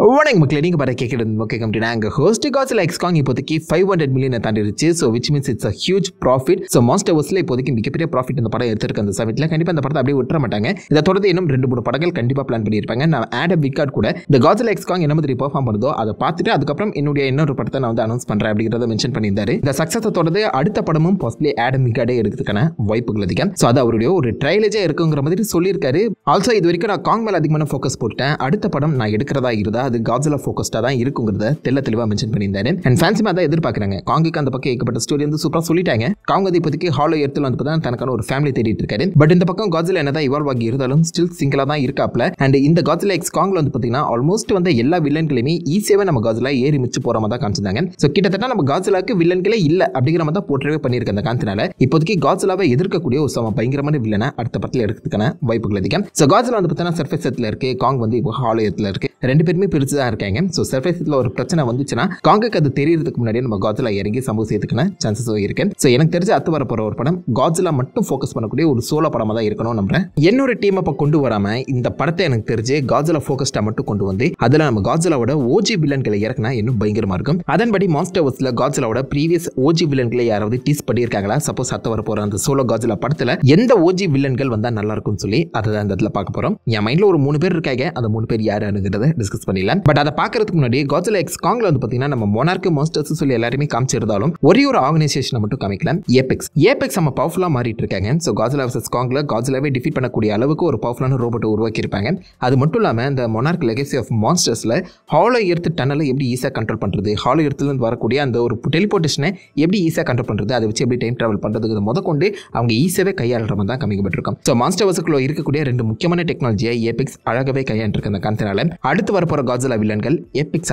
வணக்கம் மக்களே நீங்கள் பாரு கேட்குறது ஓகே கம்பெனி நாங்கள் ஹோஸ்ட் காசில் எக்ஸ்காங் இப்போதைக்கு ஃபைவ் ஹண்ட்ரட் மில்லியன் தாண்டிடுச்சு so which means it's a huge profit so மாஸ்டர் ஹவர்ஸில் இப்போதைக்கு மிகப்பெரிய ப்ராஃபிட் அந்த படம் எடுத்துருக்க அந்த சமயத்தில் கண்டிப்பாக அந்த படத்தை அப்படியே விட்டுற மாட்டாங்க இதை தொடர்ந்து இன்னும் ரெண்டு மூணு படங்கள் கண்டிப்பாக பிளான் பண்ணியிருப்பாங்க நான் ஆட் விக்காட் கூட இந்த காசில் எக்ஸ்காங் என்ன மாதிரி பர்ஃபார்ம் பண்ணுதோ அதை பார்த்துட்டு அதுக்கப்புறம் என்னுடைய இன்னொரு படத்தை நான் வந்து அனௌன்ஸ் பண்ணுறேன் அப்படிங்கிறத மென்ஷன் பண்ணியிருந்தாரு இந்த சக்ஸஸை தொடர்ந்து அடுத்த படமும் பாசிபிளி ஆடம் விக்காடே எடுத்துக்கான வாய்ப்புகள் அதிகம் ஸோ அது அவருடைய ஒரு ட்ரைலேஜாக இருக்குங்கிற மாதிரி சொல்லியிருக்காரு ஆல்சோ இது வரைக்கும் நான் காங் மேலே அதிகமான ஃபோக்கஸ் போட்டேன் அடுத்த படம் நான் எடுக்கிறதா இருந்தா அது காட்ஸில் ஃபோக்கஸ்டாக தான் இருக்குங்கிறத தெல்ல தெளிவாக மென்ஷன் பண்ணியிருந்தாரு அண்ட் ஃபேன்சிமா தான் எதிர்பார்க்குறாங்க காங்கிக்கு அந்த பக்கம் ஏகப்பட்ட ஸ்டோரி வந்து சூப்பராக சொல்லிட்டாங்க காங்க இப்போதைக்கு ஹாலோ எடுத்துல வந்து பார்த்தா தனக்கான ஒரு ஃபேமிலி தேடிட்டு இருக்காரு பட் இந்த பக்கம் காட்ஸில் என்ன தான் இவால்வ் ஆகி இருந்தாலும் ஸ்டில் சிங்கிளாக தான் இருக்காப்ல அண்ட் இந்த காட்ஸில் எக்ஸ் காங்கில் வந்து பார்த்தீங்கன்னா ஆல்மோஸ்ட் வந்து எல்லா வில்லன்களையுமே ஈஸியாகவே நம்ம காஜிலாக ஏறி மிச்சு போகிற மாதிரி தான் காமிச்சிருந்தாங்க ஸோ கிட்டத்தட்ட நம்ம காட்ஸிலாவுக்கு வில்லன்களே இல்லை அப்படிங்கிற மாதிரி தான் போட்டவே பண்ணியிருக்க அந்த காந்தினால இப்போதைக்கு காட்ஸிலாவை எதிர்க்கக்கூடிய ஒரு சம பயங்கரமான வில்லனை அடுத்த படத்தில் எடுக்கிறதுக்கான வாய்ப்புகள் அதிகம் ஸோ காட்ஸில் வந்து பார்த்தீங்கன்னா சர்ஃபேஸ் இருக்கு காங் வந்து இப்போ ஹாலயத்தில் இருக்கு ரெண்டு பேருமே பிரித்து தான் இருக்காங்க ஸோ சர்ஃபேஸ்ல ஒரு பிரச்சனை வந்துச்சுன்னா காங்குக்கு அது தெரியறதுக்கு முன்னாடியே நம்ம காஜிலா இறங்கி சம்பவம் சேர்த்துக்கலாம் சான்சஸும் இருக்கு ஸோ எனக்கு தெரிஞ்ச அத்து வர போகிற ஒரு படம் காஜிலா மட்டும் ஃபோக்கஸ் பண்ணக்கூடிய ஒரு சோலோ படமாக தான் இருக்கணும் நம்புறேன் என்னோட டீம் அப்போ கொண்டு வராமல் இந்த படத்தை எனக்கு தெரிஞ்சு காஜிலா ஃபோக்கஸ்டாக மட்டும் கொண்டு வந்து அதில் நம்ம காஜிலாவோட ஓஜி வில்லன்களை இறக்குனா இன்னும் பயங்கரமாக இருக்கும் அதன்படி மாஸ்டர் வர்ஸில் காஜிலாவோட ப்ரீவியஸ் ஓஜி வில்லன்களை யாராவது டீஸ் பண்ணியிருக்காங்களா சப்போஸ் அத்து வர போகிற அந்த சோலோ காஜிலா படத்தில் எந்த ஓஜி வில்லன்கள் வந்தால் நல்லா இருக்கும்னு சொல்லி அதை அந்த இடத்துல பார்க்க போறோம் என் மைண்ட்ல ஒரு மூணு பேர் இருக்காங்க அந்த மூணு பேர் யாருங்கிறத டிஸ்கஸ் பண்ணி தெரியல பட் அதை பாக்குறதுக்கு முன்னாடி காட்ஸில் எக்ஸ் காங்கில் வந்து பாத்தீங்கன்னா நம்ம மொனார்க்கு மாஸ்டர்ஸ் சொல்லி எல்லாருமே காமிச்சிருந்தாலும் ஒரே ஒரு ஆர்கனைசேஷனை மட்டும் காமிக்கல ஏபெக்ஸ் ஏபெக்ஸ் நம்ம பவர்ஃபுல்லாக மாறிட்டு இருக்காங்க ஸோ காட்ஸில் வர்சஸ் காங்கில் காட்ஸிலாவே டிஃபீட் பண்ணக்கூடிய அளவுக்கு ஒரு பவர்ஃபுல்லான ரோபோட்டை உருவாக்கியிருப்பாங்க அது மட்டும் இல்லாம இந்த மொனார்க் லெகசி ஆஃப் மாஸ்டர்ஸில் ஹாலோ எர்த் டனலை எப்படி ஈஸியாக கண்ட்ரோல் பண்றது ஹாலோ எர்த்துலேருந்து வரக்கூடிய அந்த ஒரு டெலிபோர்டேஷனை எப்படி ஈஸியாக கண்ட்ரோல் பண்றது அதை வச்சு எப்படி டைம் ட்ராவல் பண்ணுறதுக்கு முத கொண்டு அவங்க ஈஸியாவே கையாளுற மாதிரி தான் காமிக்கப்பட்டிருக்கும் ஸோ மாஸ்டர் வசக்குள்ள இருக்கக்கூடிய ரெண்டு முக்கியமான டெக்னாலஜியை ஏபெக்ஸ் அழகாகவே கையாண்டிருக்கு அந்த காரணத்தினால அடுத்து வரப்போற காஜிலா வில்லன்கள்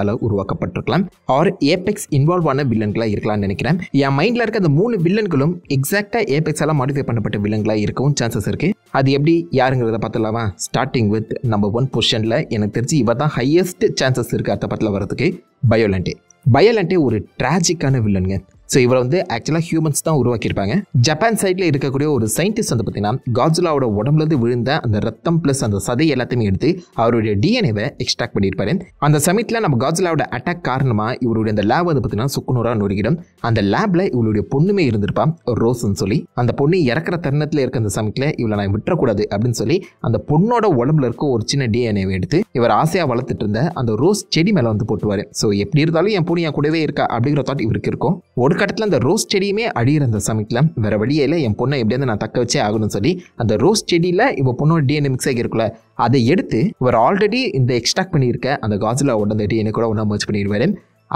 ஆல உருவாக்கப்பட்டிருக்கலாம் ஆர் ஏபெக்ஸ் இன்வால்வ் ஆன வில்லன்களாக இருக்கலாம்னு நினைக்கிறேன் என் மைண்டில் இருக்க அந்த மூணு வில்லன்களும் எக்ஸாக்டாக ஏபெக்ஸால் மாடிஃபை பண்ணப்பட்ட வில்லன்களாக இருக்கவும் சான்சஸ் இருக்குது அது எப்படி யாருங்கிறத பார்த்துலாமா ஸ்டார்டிங் வித் நம்பர் ஒன் பொசிஷனில் எனக்கு தெரிஞ்சு இவ தான் ஹையஸ்ட் சான்சஸ் இருக்குது அடுத்த படத்தில் வரதுக்கு பயோலண்டே பயோலண்டே ஒரு ட்ராஜிக்கான வில்லனுங்க ஸோ இவரை வந்து ஆக்சுவலாக ஹியூமன்ஸ் தான் உருவாக்கியிருப்பாங்க ஜப்பான் சைடில் இருக்கக்கூடிய ஒரு சயின்டிஸ்ட் வந்து பார்த்தீங்கன்னா காஜுலாவோட உடம்புலேருந்து விழுந்த அந்த ரத்தம் ப்ளஸ் அந்த சதை எல்லாத்தையுமே எடுத்து அவருடைய டிஎன்ஏவை எக்ஸ்ட்ராக்ட் பண்ணியிருப்பாரு அந்த சமயத்தில் நம்ம காஜுலாவோட அட்டாக் காரணமாக இவருடைய அந்த லேப் வந்து பார்த்தீங்கன்னா சுக்குநூறாக நொறுகிடும் அந்த லேபில் இவளுடைய பொண்ணுமே இருந்திருப்பான் ரோஸ்ன்னு சொல்லி அந்த பொண்ணு இறக்குற தருணத்தில் இருக்க அந்த சமயத்தில் இவளை நான் விட்டுறக்கூடாது அப்படின்னு சொல்லி அந்த பொண்ணோட உடம்புல இருக்க ஒரு சின்ன டிஎன்ஏவை எடுத்து இவர் ஆசையாக வளர்த்துட்டு இருந்த அந்த ரோஸ் செடி மேலே வந்து போட்டுவார் ஸோ எப்படி இருந்தாலும் என் பொண்ணு என் கூடவே இருக்கா அப்படிங்கிற தாட் இவருக்கு இருக்கும் ஒடுக்க கட்டத்தில் அந்த ரோஸ் செடியுமே அழியிற அந்த சமயத்தில் வேற வழியே இல்லை என் பொண்ணை எப்படியாவது நான் தக்க வச்சே ஆகணும்னு சொல்லி அந்த ரோஸ் செடியில் இவ பொண்ணோட டிஎன்ஏ மிக்ஸ் ஆகி இருக்குல்ல அதை எடுத்து இவர் ஆல்ரெடி இந்த எக்ஸ்ட்ராக்ட் பண்ணியிருக்க அந்த காஜிலாவோட உடனே டிஎன்ஏ கூட ஒன்றா மர்ச் பண்ணிடுவாரு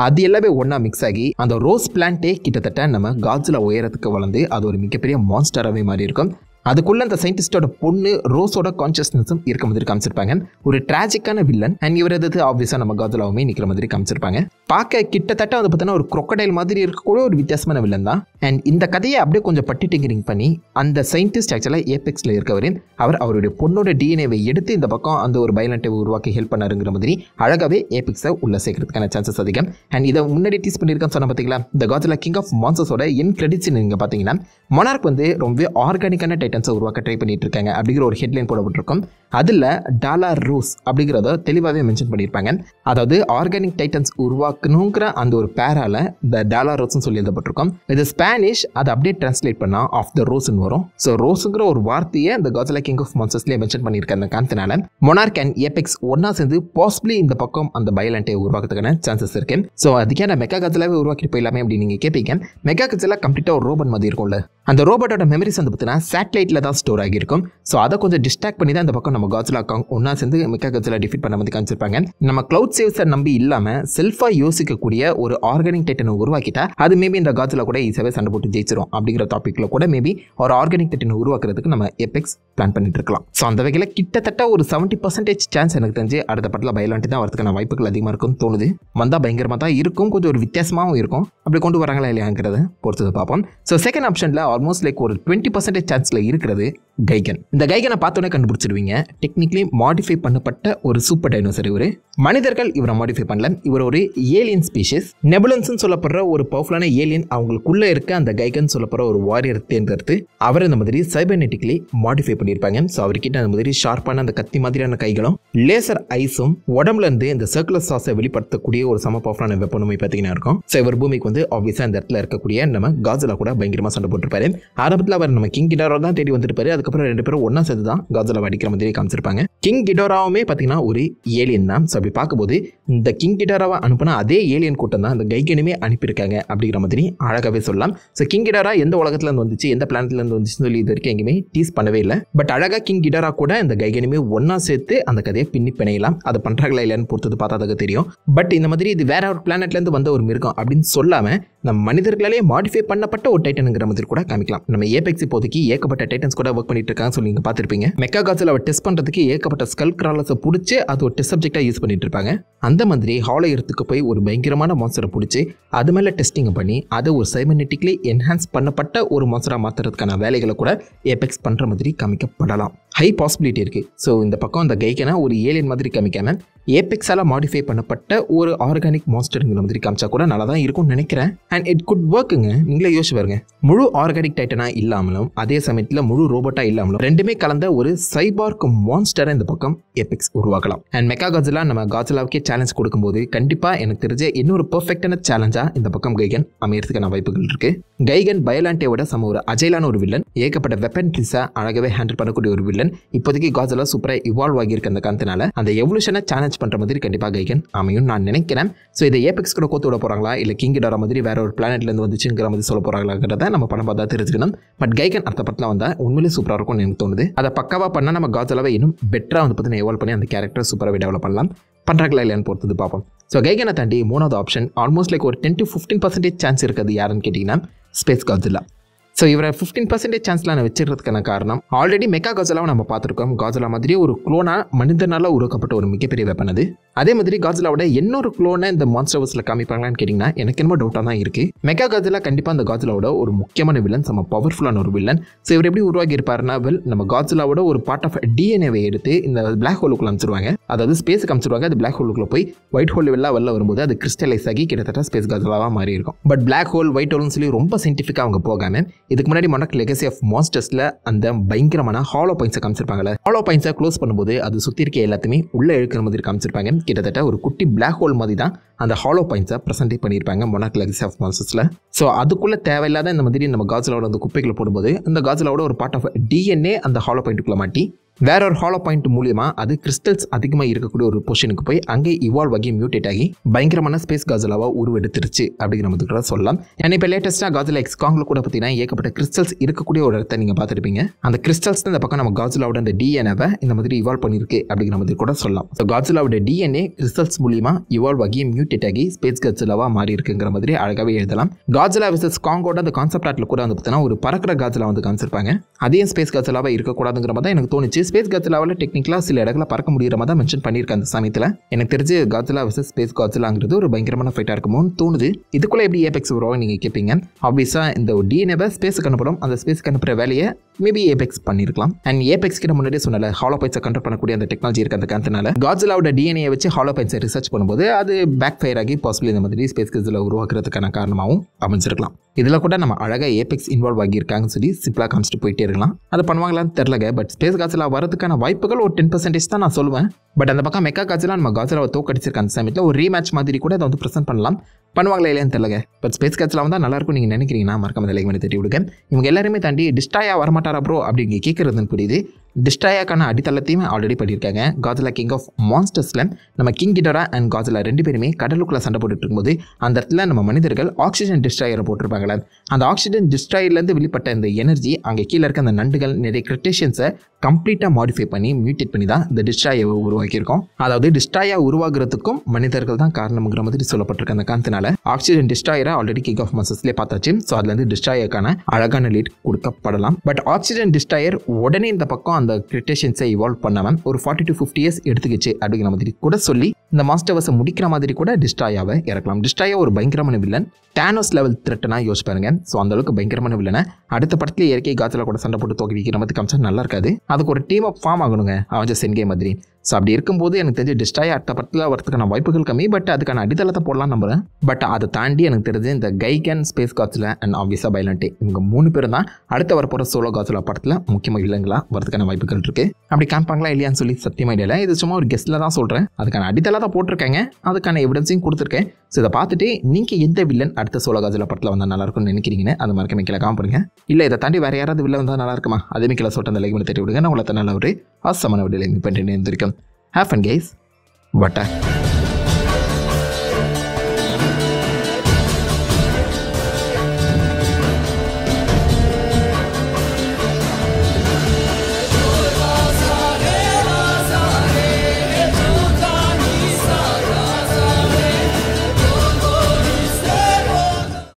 அது எல்லாமே ஒன்றா மிக்ஸ் ஆகி அந்த ரோஸ் பிளான்ட்டே கிட்டத்தட்ட நம்ம காஜில் உயரத்துக்கு வளர்ந்து அது ஒரு மிகப்பெரிய மான்ஸ்டராகவே மாறி இருக்கும் அதுக்குள்ள அந்த சயின்டிஸ்டோட பொண்ணு ரோஸோட கான்சியஸ்னஸும் இருக்க மாதிரி காமிச்சிருப்பாங்க ஒரு டிராஜிக்கான வில்லன் அண்ட் இவரது ஆப்வியஸாக நம்ம காதலாவுமே நிற்கிற மாதிரி காமிச்சிருப்பாங்க பார்க்க கிட்டத்தட்ட வந்து பார்த்தீங்கன்னா ஒரு குரொக்கடைல் மாதிரி இருக்கக்கூடிய ஒரு வித்தியாசமான வில்லன் தான் அண்ட் இந்த கதையை அப்படியே கொஞ்சம் பட்டி டிங்கரிங் பண்ணி அந்த சயின்டிஸ்ட் ஆக்சுவலாக ஏபெக்ஸில் இருக்கவரின் அவர் அவருடைய பொண்ணோட டிஎன்ஏவை எடுத்து இந்த பக்கம் அந்த ஒரு பயலண்டை உருவாக்கி ஹெல்ப் பண்ணாருங்கிற மாதிரி அழகாகவே ஏபிக்ஸை உள்ள சேர்க்கறதுக்கான சான்சஸ் அதிகம் அண்ட் இதை முன்னாடி டீஸ் பண்ணிருக்கேன் சொன்ன பார்த்தீங்களா இந்த காதலா கிங் ஆஃப் மான்சஸோட என் கிரெடிட்ஸ் நீங்கள் பார்த்தீங்கன்னா மொனார்க் வந்து ரொம்ப ஆர்கானிக்கான ஐட்டம்ஸை உருவாக்க ட்ரை பண்ணிட்டு இருக்காங்க அப்படிங்கிற ஒரு ஹெட்லைன் போடப்பட்டிருக்கும் அதில் டாலர் ரூஸ் அப்படிங்கிறத தெளிவாகவே மென்ஷன் பண்ணியிருப்பாங்க அதாவது ஆர்கானிக் டைட்டன்ஸ் உருவாக்கணுங்கிற அந்த ஒரு பேரால இந்த டாலர் ரோஸ்னு சொல்லி எழுதப்பட்டிருக்கோம் இது ஸ்பானிஷ் அதை அப்படியே டிரான்ஸ்லேட் பண்ணால் ஆஃப் த ரோஸ்னு வரும் ஸோ ரோஸுங்கிற ஒரு வார்த்தையை இந்த காசலா கிங் ஆஃப் மான்சஸ்லேயே மென்ஷன் பண்ணியிருக்க அந்த காரணத்தினால மொனார்க் அண்ட் எபெக்ஸ் ஒன்னா சேர்ந்து பாசிபிளி இந்த பக்கம் அந்த பயலண்டை உருவாக்குறதுக்கான சான்சஸ் இருக்கு ஸோ அதுக்கே நான் மெக்கா கத்திலாவே உருவாக்கிட்டு போயிடலாமே அப்படின்னு நீங்கள் கேட்பீங்க மெக்கா கத்திலா கம்ப்ளீட்டாக ஒரு ரோபன் மாதிரி இருக்கும்ல அந்த ரோபோட்டோட மெமரிஸ் வந்து பார்த்தீங்கன்னா சேட்டலைட்டில் தான் ஸ்டோர் ஆகியிருக்கும் ஸோ அதை கொஞ்சம் டிஸ்ட்ராக்ட் பண்ணி தான் இந்த பக்கம் நம்ம நம்ம காட்ஸில் அக்காங் ஒன்றா சேர்ந்து மெக்கா காட்ஸில் டிஃபிட் பண்ண வந்து காமிச்சிருப்பாங்க நம்ம க்ளவுட் சேவ்ஸை நம்பி இல்லாமல் செல்ஃபாக யோசிக்கக்கூடிய ஒரு ஆர்கானிக் டைட்டனை உருவாக்கிட்டா அது மேபி இந்த காட்ஸில் கூட ஈஸியாகவே சண்டை போட்டு ஜெயிச்சிரும் அப்படிங்கிற டாப்பிக்கில் கூட மேபி ஒரு ஆர்கானிக் டைட்டனை உருவாக்குறதுக்கு நம்ம எபெக்ஸ் பிளான் பண்ணிட்டு இருக்கலாம் ஸோ அந்த வகையில் கிட்டத்தட்ட ஒரு செவன்ட்டி பர்சன்டேஜ் சான்ஸ் எனக்கு தெரிஞ்சு அடுத்த படத்தில் பயலாண்டி தான் வரதுக்கான வாய்ப்புகள் அதிகமாக இருக்கும்னு தோணுது வந்தால் பயங்கரமாக தான் இருக்கும் கொஞ்சம் ஒரு வித்தியாசமாகவும் இருக்கும் அப்படி கொண்டு வராங்களா இல்லையாங்கிறத பொறுத்தது பார்ப்போம் ஸோ செகண்ட் ஆப்ஷனில் ஆல்மோஸ்ட் லைக் ஒரு டுவெண்ட்டி பர்சன்டேஜ் சான்ஸில் இருக்கிறது கைகன் இந்த கைகனை பார்த்தோன்னே கண்டுபிடிச்சிருவீங்க டெக்னிக்கலி மாடிஃபை பண்ணப்பட்ட ஒரு சூப்பர் டைனோசர் இவர் மனிதர்கள் இவரை மாடிஃபை பண்ணல இவர் ஒரு ஏலியன் ஸ்பீஷிஸ் நெபுலன்ஸ் சொல்லப்படுற ஒரு பவர்ஃபுல்லான ஏலியன் அவங்களுக்குள்ளே இருக்க அந்த கைகன் சொல்லப்படுற ஒரு வாரியர் தேர்ந்தெடுத்து அவரை இந்த மாதிரி சைபர்நெட்டிக்லி மாடிஃபை பண்ணியிருப்பாங்க ஸோ அவர்கிட்ட அந்த மாதிரி ஷார்ப்பான அந்த கத்தி மாதிரியான கைகளும் லேசர் ஐஸும் உடம்புல இருந்து இந்த சர்க்குலர் சாஸை வெளிப்படுத்தக்கூடிய ஒரு சம பவர்ஃபுல்லான வெப்பனுமே பார்த்தீங்கன்னா இருக்கும் ஸோ இவர் பூமிக்கு வந்து ஆப்வியஸாக இந்த இடத்துல இருக்கக்கூடிய நம்ம காஜலா கூட பயங்கரமாக சண்டை போட்டிருப்பாரு ஆரம்பத்தில் அவர் நம்ம கிங் கிடாரோ தான் தேடி வந்திருப்பாரு அதுக்கப்புறம் ரெண்டு பேரும் ஒன்றா சேர்ந்து தான் காஜலாவை அடிக்கிற மாதிரி காமிச்சிருப்பாங்க கிங் கிடோராவுமே பார்த்தீங்கன்னா ஒரு ஏலியன் தான் ஸோ அப்படி பார்க்கும்போது இந்த கிங் கிடாராவை அனுப்புனா அதே ஏலியன் கூட்டம் தான் இந்த கைகனுமே அனுப்பியிருக்காங்க அப்படிங்கிற மாதிரி அழகாகவே சொல்லலாம் ஸோ கிங் கிடாரா எந்த உலகத்துலேருந்து வந்துச்சு எந்த பிளானட்லேருந்து வந்துச்சுன்னு சொல்லி இது வரைக்கும் எங்கேயுமே டீஸ் பண்ணவே இல்லை பட் அழகாக கிங் கிடாரா கூட இந்த கைகனுமே ஒன்றா சேர்த்து அந்த கதையை பின்னி பிணையலாம் அதை பண்ணுறாங்களா இல்லைன்னு பொறுத்தது பார்த்தா அதுக்கு தெரியும் பட் இந்த மாதிரி இது வேற ஒரு பிளானட்லேருந்து வந்த ஒரு மிருகம் அப்படின்னு சொல்லாமல் நம்ம மனிதர்களாலே மாடிஃபை பண்ணப்பட்ட ஒரு டைட்டனுங்கிற மாதிரி கூட காமிக்கலாம் நம்ம ஏபெக்ஸ் இப்போதைக்கு ஏகப்பட்ட டைட்டன்ஸ் கூட ஒர்க் பண்ணிட்டு இருக்காங்க சொல்லி பார்த்துருப்பீங்க மெக்கா காசில் அவர் டெஸ்ட் பண்ணுறதுக்கு ஏகப்பட்ட ஸ்கல் கிராலஸை பிடிச்சி அது ஒரு டெஸ்ட் சப்ஜெக்டாக யூஸ் பண்ணிட்டு இருப்பாங்க அந்த மாதிரி ஹாலயத்துக்கு போய் ஒரு பயங்கரமான மான்சரை பிடிச்சி அது மேலே டெஸ்டிங் பண்ணி அதை ஒரு சைமனெட்டிக்லி என்ஹான்ஸ் பண்ணப்பட்ட ஒரு மான்சராக மாற்றுறதுக்கான வேலைகளை கூட ஏபெக்ஸ் பண்ணுற மாதிரி காமிக்கப்படலாம் ஹை பாசிபிலிட்டி இருக்குது ஸோ இந்த பக்கம் அந்த கைக்கனா ஒரு ஏலியன் மாதிரி காமிக்காமல் ஏபெக்ஸால் மாடிஃபை பண்ணப்பட்ட ஒரு ஆர்கானிக் மாஸ்டருங்கிற மாதிரி காமிச்சா கூட நல்லா தான் இருக்கும்னு நினைக்கிறேன் அண்ட் இட் குட் ஒர்க்குங்க நீங்களே யோசிச்சு பாருங்க முழு ஆர்கானிக் டைட்டனாக இல்லாமலும் அதே சமயத்தில் முழு ரோபோட்டாக இல்லாமலும் ரெண்டுமே கலந்த ஒரு சைபார்க் மான்ஸ்டரை இந்த பக்கம் ஏபெக்ஸ் உருவாக்கலாம் அண்ட் மெக்கா காஜிலா நம்ம காஜிலாவுக்கே சேலஞ்ச் கொடுக்கும்போது கண்டிப்பாக எனக்கு தெரிஞ்ச இன்னொரு பர்ஃபெக்டான சேலஞ்சாக இந்த பக்கம் கைகன் அமையறதுக்கான வாய்ப்புகள் இருக்கு கைகன் பயலாண்டேவோட சம ஒரு அஜயலான ஒரு வில்லன் ஏகப்பட்ட வெப்பன் கில்ஸை அழகவே ஹேண்டில் பண்ணக்கூடிய ஒரு வில்லன் இப்போதைக்கு காஜிலா சூப்பராக இவால்வ் ஆகியிருக்க அந்த காரணத்தினால அந்த எவல்யூஷனை சேலஞ்ச் மேட்ச் பண்ணுற மாதிரி கண்டிப்பாக கைகன் அமையும் நான் நினைக்கிறேன் ஸோ இதை ஏபெக்ஸ் கூட கோத்து விட போகிறாங்களா இல்லை கிங் கிடார மாதிரி வேற ஒரு பிளானெட்லேருந்து வந்துச்சுங்கிற மாதிரி சொல்ல போகிறாங்களாங்கிறத நம்ம படம் பார்த்தா தெரிஞ்சுக்கணும் பட் கைகன் அடுத்த படத்தில் வந்தால் உண்மையிலே சூப்பராக இருக்கும்னு எனக்கு தோணுது அதை பக்காவாக பண்ணால் நம்ம காஜலாவே இன்னும் பெட்டராக வந்து பார்த்தீங்கன்னா எவால்வ் பண்ணி அந்த கேரக்டர் சூப்பராக டெவலப் பண்ணலாம் பண்ணுறாங்களா இல்லையான்னு பொறுத்தது பார்ப்போம் ஸோ கைகனை தாண்டி மூணாவது ஆப்ஷன் ஆல்மோஸ்ட் லைக் ஒரு ten to fifteen percentage chance இருக்குது யாருன்னு கேட்டிங்கன்னா ஸ்பேஸ் காட்ஸில்லா ஸோ இவரை ஃபிஃப்டீன் பர்சன்டேஜ் சான்ஸில் நான் வச்சிருக்கிறதுக்கான காரணம் ஆல்ரெடி மெக்கா காசலாவை நம்ம பார்த்துருக்கோம் காசலா மாதிரியே ஒரு குளோனா மனிதனால் உருவாக்கப்பட்ட ஒரு மிகப்பெரிய வெப்பன் அது அதே மாதிரி காஜிலாவோட இன்னொரு குளோனை இந்த மான்ஸ்டர்வர்ஸில் காமிப்பாங்களான்னு கேட்டிங்கன்னா எனக்கு என்னமோ டவுட்டாக தான் இருக்குது மெகா காஜிலா கண்டிப்பாக அந்த காஜிலாவோட ஒரு முக்கியமான வில்லன் செம்ம பவர்ஃபுல்லான ஒரு வில்லன் ஸோ இவர் எப்படி உருவாக்கி இருப்பாருன்னா நம்ம காஜிலாவோட ஒரு பார்ட் ஆஃப் டிஎன்ஏவை எடுத்து இந்த பிளாக் ஹோலுக்குள்ள அமைச்சிருவாங்க அதாவது ஸ்பேஸ் அமைச்சிருவாங்க அது பிளாக் ஹோலுக்குள்ள போய் ஒயிட் ஹோல் வெளில வெளில வரும்போது அது கிறிஸ்டலைஸ் ஆகி கிட்டத்தட்ட ஸ்பேஸ் காஜிலாவாக மாறி இருக்கும் பட் பிளாக் ஹோல் ஒயிட் ஹோல்னு சொல்லி ரொம்ப சயின்டிஃபிக்காக அவங்க போகாமல் இதுக்கு முன்னாடி மொனக் லெகசி ஆஃப் மாஸ்டர்ஸில் அந்த பயங்கரமான ஹாலோ பாயிண்ட்ஸை காமிச்சிருப்பாங்கல்ல ஹாலோ பாயிண்ட்ஸை க்ளோஸ் பண்ணும்போது அது சுற்றி இருக்க எல்லாத்தையுமே உள்ளே இழுக்கிற மாதிரி காமிச்சிருப்பாங்க கிட்டத்தட்ட ஒரு குட்டி பிளாக் ஹோல் மாதிரி தான் அந்த ஹாலோ பாயிண்ட்ஸை ப்ரெசென்டே பண்ணியிருப்பாங்க மொனாக் லெக்ஸி ஆஃப் மான்சஸில் ஸோ அதுக்குள்ளே தேவையில்லாத இந்த மாதிரி நம்ம காஜிலாவோட அந்த குப்பைகளை போடும்போது அந்த காஜிலாவோட ஒரு பார்ட் ஆஃப் டிஎன்ஏ அந்த ஹாலோ பாயிண்ட்டுக்குள்ளே மாட்டி வேற ஒரு ஹாலோ பாயிண்ட் மூலியமா அது கிறிஸ்டல்ஸ் அதிகமாக இருக்கக்கூடிய ஒரு பொசிஷனுக்கு போய் அங்கே இவால்வ் ஆகி மியூட்டேட் ஆகி பயங்கரமான ஸ்பேஸ் காசலாவா உருவெடுத்துருச்சு அப்படிங்கிற மாதிரி கூட சொல்லலாம் ஏன்னா இப்போ லேட்டஸ்ட்டாக காசலா எக்ஸ் காங்கில் கூட பார்த்தீங்கன்னா ஏகப்பட்ட கிறிஸ்டல்ஸ் இருக்கக்கூடிய ஒரு இடத்த நீங்கள் பார்த்துருப்பீங்க அந்த கிறிஸ்டல்ஸ் இந்த பக்கம் நம்ம காஜுலாவோட அந்த டிஎன்ஏவை இந்த மாதிரி இவால்வ் பண்ணியிருக்கு அப்படிங்கிற மாதிரி கூட சொல்லலாம் ஸோ காஜுலாவோட டிஎன்ஏ கிறிஸ்டல்ஸ் மூலியமா இவால்வ் ஆகி மியூட்டேட் ஆகி ஸ்பேஸ் காஜுலாவா மாறி இருக்குங்கிற மாதிரி அழகாகவே எழுதலாம் காஜுலா விசஸ் காங்கோட அந்த கான்செப்ட் ஆர்ட்ல கூட வந்து பார்த்தீங்கன்னா ஒரு பறக்கிற காஜுலா வந்து காமிச்சிருப்பாங்க அதே ஸ்பேஸ் காஜுலாவாக இருக்கக்கூடாதுங்கிற மாதிரி தான் எனக்கு தோணுச்சு ஸ்பேஸ் காத்லாவில் டெக்னிக்கலாக சில இடங்களில் பறக்க முடியிற மாதிரி தான் மென்ஷன் பண்ணியிருக்கேன் அந்த சமயத்தில் எனக்கு தெரிஞ்சு காத்லா விசஸ் ஸ்பேஸ் காத்லாங்கிறது ஒரு பயங்கரமான ஃபைட்டாக இருக்குமோன்னு தோணுது இதுக்குள்ளே எப்படி ஏபெக்ஸ் உருவாக நீங்கள் கேட்பீங்க ஆப்வியஸாக இந்த டிஎன்ஏவை ஸ்பேஸுக்கு அனுப்புகிறோம் அந்த ஸ்பேஸுக்கு அனுப்புகிற வேலையை மேபி ஏபெக்ஸ் பண்ணிருக்கலாம் அண்ட் ஏபெக்ஸ் கிட்ட முன்னாடி முன்னாடியே ஹாலோ ஹாலோபைட்ஸை கண்ட்ரோல் பண்ணக்கூடிய அந்த டெக்னாலஜி இருக்க அந்த காரணத்தினால காஜிலாவோட டிஎன்ஏ வச்சு ஹாலோ பைன்ஸை ரிசர்ச் பண்ணும்போது அது பேக் ஃபயர் ஆகி பாசிபிள் இந்த மாதிரி ஸ்பேஸ் கிஸில் உருவாக்குறதுக்கான காரணமாகவும் அமைஞ்சிருக்கலாம் இதில் கூட நம்ம அழகாக ஏபெக்ஸ் இன்வால்வ் ஆகியிருக்காங்கன்னு சொல்லி சிம்பிளாக காமிச்சிட்டு போயிட்டே இருக்கலாம் அதை பண்ணுவாங்களான்னு தெரிலங்க பட் ஸ்பேஸ் காசில் வரதுக்கான வாய்ப்புகள் ஒரு டென் பர்சன்டேஜ் தான் நான் சொல்லுவேன் பட் அந்த பக்கம் மெக்கா காஜிலா நம்ம காஜிலாவை தோக்கடிச்சிருக்க அந்த சமயத்தில் ஒரு ரீமேட்ச் மாதிரி கூட அதை வந்து ப்ரெசென்ட் பண்ணலாம் பண்ணுவாங்களே இல்லையான்னு தெரியல பட் ஸ்பேஸ் கேட்சில் வந்தால் நல்லாயிருக்கும் நீங்கள் நினைக்கிறீங்கன்னா மறக்காம லைக் பண்ணி தட்டி விடுங்க இவங்க எல்லாருமே தாண்டி டிஸ்ட்ராயாக வரமாட்டாரா ப்ரோ அப்படிங்க கேட்குறதுன்னு புரியுது டிஸ்டாயாக்கான அடித்தளத்தையும் ஆல்ரெடி பண்ணியிருக்காங்க காஜிலா கிங் ஆஃப் மான்ஸ்டர்ஸில் நம்ம கிங் கிடோரா அண்ட் காஜிலா ரெண்டு பேருமே கடலுக்குள்ளே சண்டை போட்டுட்டு இருக்கும்போது அந்த இடத்துல நம்ம மனிதர்கள் ஆக்சிஜன் டிஸ்ட்ராயரை போட்டிருப்பாங்களே அந்த ஆக்சிஜன் டிஸ்ட்ராயர்லேருந்து வெளிப்பட்ட இந்த எனர்ஜி அங்கே கீழே இருக்க அந்த நண்டுகள் நிறைய கிரிட்டேஷன்ஸை கம்ப்ளீட்டாக மாடிஃபை பண்ணி மியூட்டேட் பண்ணி தான் இந்த டிஸ்ட்ராயை உருவாக்கியிருக்கோம் அதாவது டிஸ்ட்ராயாக உருவாகிறதுக்கும் மனிதர்கள் தான் காரணம்ங்கிற மாதிரி சொல்லப்பட்டிருக்க அந்த காந்தனால் இருக்கிறதுனால ஆக்சிஜன் டிஸ்ட்ராயரை ஆல்ரெடி கிக் ஆஃப் மசஸ்லேயே பார்த்தாச்சு ஸோ இருந்து டிஸ்ட்ராயருக்கான அழகான லீட் கொடுக்கப்படலாம் பட் ஆக்சிஜன் டிஸ்ட்ராயர் உடனே இந்த பக்கம் அந்த கிரிட்டேஷன்ஸை இவால்வ் பண்ணாமல் ஒரு ஃபார்ட்டி டு ஃபிஃப்டி இயர்ஸ் எடுத்துக்கிச்சு அப்படிங்கிற மாதிரி கூட சொல்லி இந்த மாஸ்டர் மாஸ்டர்வர்ஸை முடிக்கிற மாதிரி கூட டிஸ்ட்ராயாவை இறக்கலாம் டிஸ்ட்ராயா ஒரு பயங்கரமான வில்லன் டேனோஸ் லெவல் த்ரெட்டனா யோசிச்சு பாருங்க ஸோ அந்த அளவுக்கு பயங்கரமான வில்லனை அடுத்த படத்துல இயற்கை காத்துல கூட சண்டை போட்டு தோக்கி வைக்கிற மாதிரி காமிச்சா நல்லா இருக்காது அதுக்கு ஒரு டீம் ஆஃப் ஃபார்ம் ஆகணுங்க அவன் ஜஸ்ட் என்கே மாதிரி ஸோ அப்படி இருக்கும்போது எனக்கு தெரிஞ்சு டிஸ்ட்ராய் அடுத்த படத்தில் வரதுக்கான வாய்ப்புகள் கம்மி பட் அதுக்கான அடித்தளத்தை போடலாம் நம்புகிறேன் பட் அதை தாண்டி எனக்கு தெரிஞ்சு இந்த கைகேன் ஸ்பேஸ் காட்சில் அண்ட் ஆப்வியஸாக பைலண்டி இவங்க மூணு பேர் தான் அடுத்த வரப்போகிற சோலோ காட்சில் படத்தில் முக்கியமாக வில்லங்களாக வரதுக்கான வாய்ப்புகள் இருக்குது அப்படி காமிப்பாங்களா இல்லையான்னு சொல்லி சத்தியமாக இல்லை இது சும்மா ஒரு கெஸ்ட்டில் தான் சொல்கிறேன் அதுக்கான அடித்தளத்தை தான் போட்டிருக்காங்க அதுக்கான எவிடன்ஸையும் கொடுத்துருக்கேன் ஸோ இதை பார்த்துட்டு நீங்கள் எந்த வில்லன் அடுத்த சோலகாஜில் படத்தில் வந்தால் நல்லாயிருக்கும்னு நினைக்கிறீங்கன்னு அது மாதிரி மிக்கல காமிப்படுங்க இல்லை இதை தாண்டி வேறு யாராவது வில்லன் வந்தால் நல்லா இருக்குமா அதே மிக்கல சொல்லிட்டு அந்த லைக் பண்ணி விடுங்க நான் உங்களை நல்ல ஒரு அசமான விடலை பண்ணிட்டு இருந்திருக்கேன் Have fun guys. Bye.